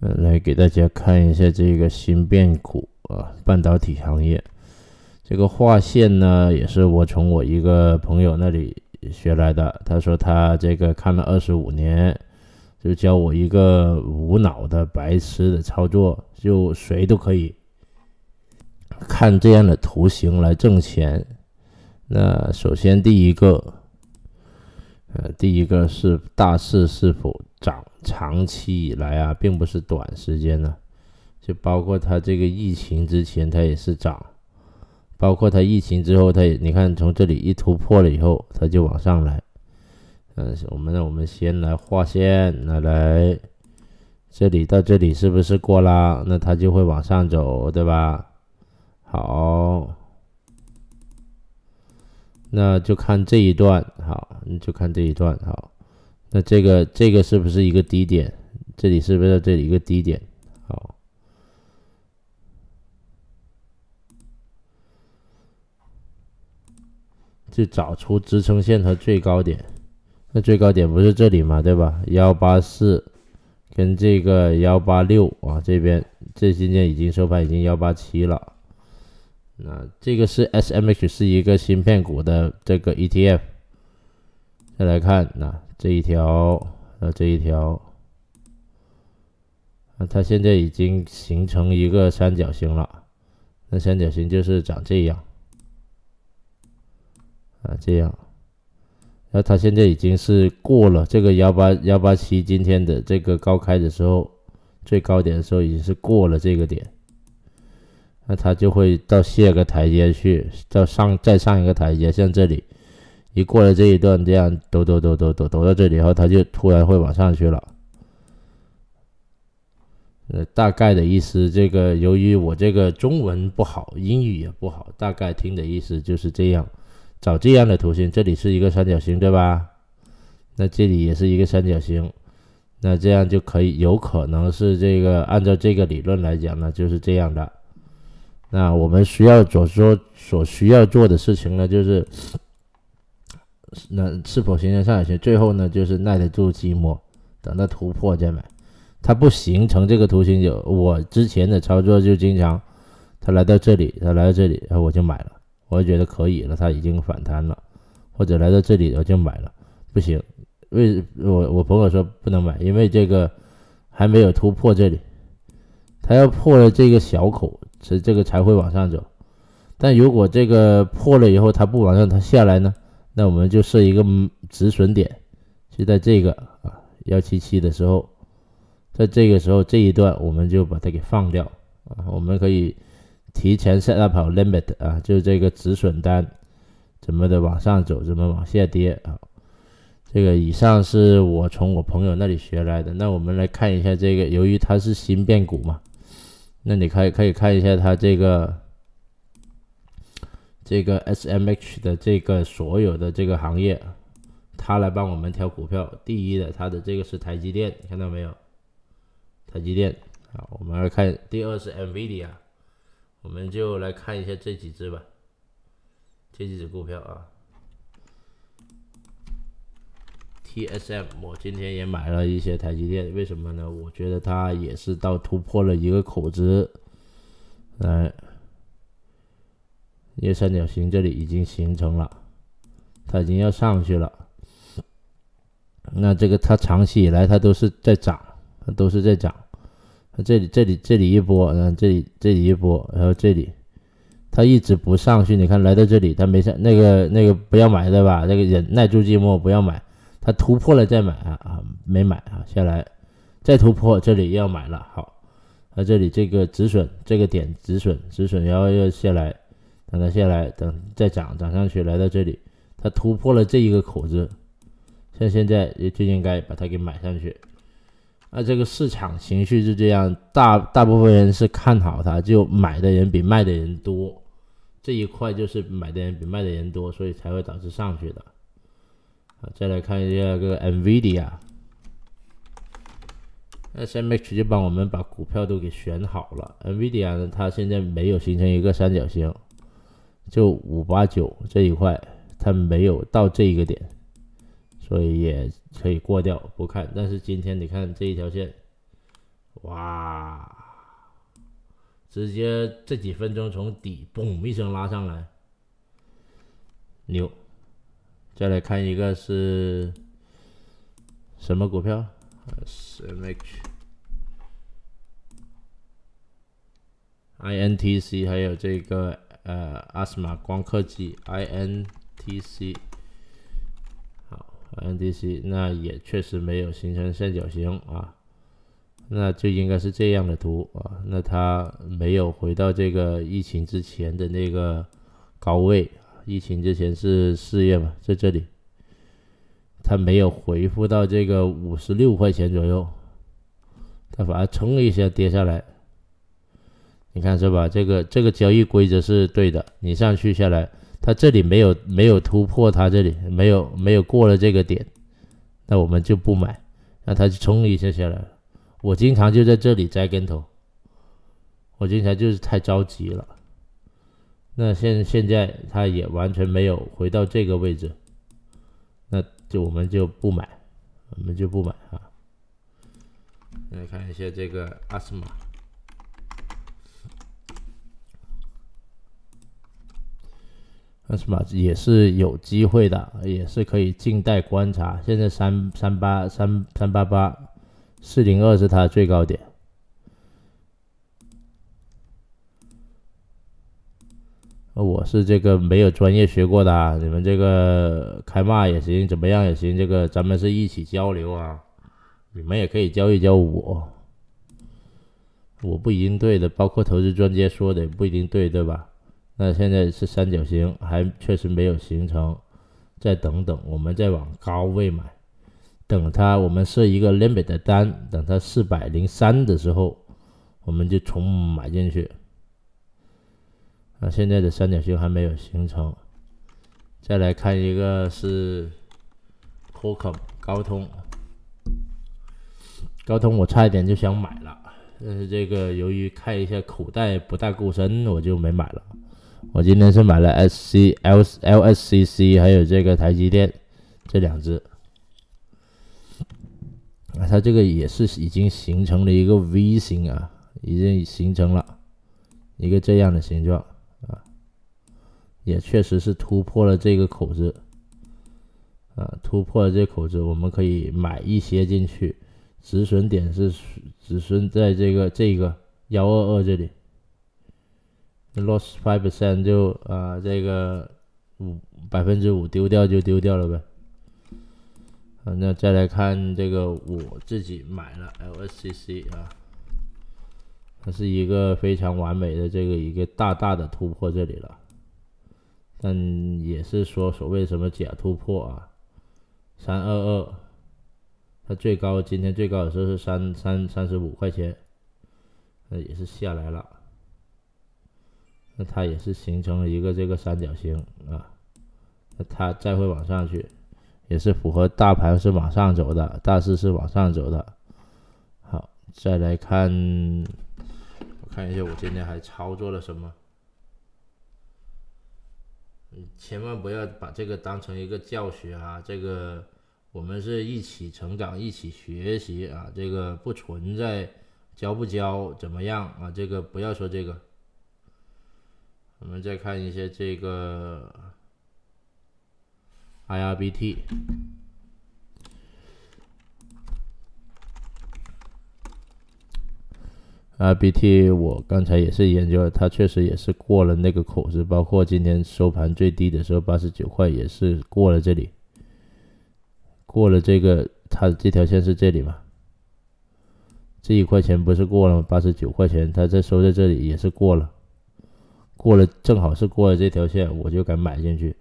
来给大家看一下这个新变股啊，半导体行业这个划线呢，也是我从我一个朋友那里学来的。他说他这个看了二十五年，就教我一个无脑的白痴的操作，就谁都可以看这样的图形来挣钱。那首先第一个，呃，第一个是大势是否涨。长期以来啊，并不是短时间的，就包括它这个疫情之前，它也是涨；包括它疫情之后，它也你看，从这里一突破了以后，它就往上来。嗯，我们呢，我们先来画线，来，这里到这里是不是过啦？那它就会往上走，对吧？好，那就看这一段，好，你就看这一段，好。那这个这个是不是一个低点？这里是不是这里一个低点？好，就找出支撑线和最高点。那最高点不是这里嘛？对吧？幺八四跟这个幺八六啊，这边这今天已经收盘已经幺八七了。那这个是 SMH 是一个芯片股的这个 ETF。再来看那。这一条，那这一条，那它现在已经形成一个三角形了。那三角形就是长这样，啊，这样。那它现在已经是过了这个幺八幺八七今天的这个高开的时候，最高点的时候已经是过了这个点。那它就会到下一个台阶去，到上再上一个台阶，像这里。一过了这一段，这样抖抖抖抖抖抖到这里以后，它就突然会往上去了。呃，大概的意思，这个由于我这个中文不好，英语也不好，大概听的意思就是这样。找这样的图形，这里是一个三角形，对吧？那这里也是一个三角形，那这样就可以，有可能是这个按照这个理论来讲呢，就是这样的。那我们需要所说所需要做的事情呢，就是。那是否形成上影线？最后呢，就是耐得住寂寞，等到突破再买。它不形成这个图形，有我之前的操作就经常，它来到这里，它来到这里，然后我就买了，我就觉得可以了，它已经反弹了，或者来到这里我就买了，不行，为我我朋友说不能买，因为这个还没有突破这里，它要破了这个小口，这这个才会往上走。但如果这个破了以后，它不往上，它下来呢？那我们就设一个止损点，就在这个啊幺七七的时候，在这个时候这一段我们就把它给放掉啊，我们可以提前 set up 好 limit 啊，就是这个止损单怎么的往上走，怎么往下跌，啊。这个以上是我从我朋友那里学来的。那我们来看一下这个，由于它是新变股嘛，那你可以可以看一下它这个。这个 SMH 的这个所有的这个行业，他来帮我们挑股票。第一的，他的这个是台积电，看到没有？台积电。好，我们来看第二是 NVIDIA，我们就来看一下这几只吧，这几只股票啊。TSM 我今天也买了一些台积电，为什么呢？我觉得它也是到突破了一个口子，来。因为三角形这里已经形成了，它已经要上去了。那这个它长期以来它都是在涨，都是在涨。它这里这里这里一波，嗯，这里这里一波，然后这里它一直不上去。你看来到这里它没上，那个那个不要买对吧？那个忍耐住寂寞不要买，它突破了再买啊啊，没买啊，下来再突破这里要买了。好，那这里这个止损这个点止损止损，然后要下来。等它下来，等再涨涨上去，来到这里，它突破了这一个口子，像现在也就应该把它给买上去。那这个市场情绪就这样，大大部分人是看好它，就买的人比卖的人多，这一块就是买的人比卖的人多，所以才会导致上去的。好，再来看一下这个 Nvidia，SMH 就帮我们把股票都给选好了。Nvidia 呢，它现在没有形成一个三角形。就五八九这一块，它没有到这一个点，所以也可以过掉不看。但是今天你看这一条线，哇，直接这几分钟从底嘣一声拉上来，牛！再来看一个是什么股票？SMH、INTC 还有这个。呃，阿斯玛光刻机 INTC，好 INTC，那也确实没有形成三角形啊，那就应该是这样的图啊，那它没有回到这个疫情之前的那个高位，疫情之前是四月嘛，在这里，它没有回复到这个五十六块钱左右，它反而冲了一下跌下来。你看是吧？这个这个交易规则是对的。你上去下来，它这里没有没有突破，它这里没有没有过了这个点，那我们就不买。那它冲一下下来了，我经常就在这里栽跟头。我经常就是太着急了。那现现在它也完全没有回到这个位置，那就我们就不买，我们就不买哈。来看一下这个阿斯玛。那什么也是有机会的，也是可以静待观察。现在三三八三三八八四零二是它最高点。我是这个没有专业学过的，啊，你们这个开骂也行，怎么样也行，这个咱们是一起交流啊。你们也可以教一教我，我不一定对的，包括投资专家说的也不一定对，对吧？那现在是三角形，还确实没有形成，再等等，我们再往高位买，等它，我们设一个 limit 的单，等它四百零三的时候，我们就重买进去。那现在的三角形还没有形成，再来看一个是 o 高通，高通我差一点就想买了，但是这个由于看一下口袋不大够深，我就没买了。我今天是买了 S C L S C C，还有这个台积电这两只，啊，它这个也是已经形成了一个 V 型啊，已经形成了一个这样的形状啊，也确实是突破了这个口子啊，突破了这口子，我们可以买一些进去，止损点是止损在这个这个幺二二这里。loss five percent 就啊这个五百分之五丢掉就丢掉了呗。啊那再来看这个我自己买了 LCC 啊，它是一个非常完美的这个一个大大的突破这里了，但也是说所谓什么假突破啊，三二二，它最高今天最高的时候是三三三十五块钱，那也是下来了。那它也是形成了一个这个三角形啊，那它再会往上去，也是符合大盘是往上走的，大势是往上走的。好，再来看，我看一下我今天还操作了什么。你千万不要把这个当成一个教学啊，这个我们是一起成长、一起学习啊，这个不存在教不教怎么样啊，这个不要说这个。我们再看一下这个 IRBT，IRBT 我刚才也是研究了，它确实也是过了那个口子，包括今天收盘最低的时候八十九块也是过了这里，过了这个它这条线是这里嘛？这一块钱不是过了吗？八十九块钱，它在收在这里也是过了。过了正好是过了这条线，我就敢买进去。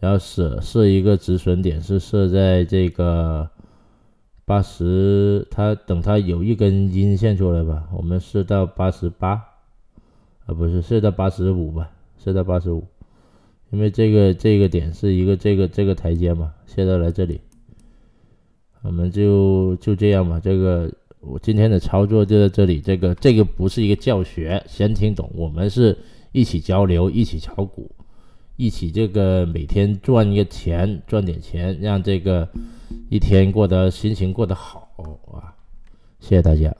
然后设设一个止损点，是设在这个八十。它等它有一根阴线出来吧，我们设到八十八啊，不是设到八十五吧？设到八十五，因为这个这个点是一个这个这个台阶嘛。现在来这里，我们就就这样吧。这个我今天的操作就在这里。这个这个不是一个教学，先听懂，我们是。一起交流，一起炒股，一起这个每天赚一个钱，赚点钱，让这个一天过得心情过得好啊！谢谢大家。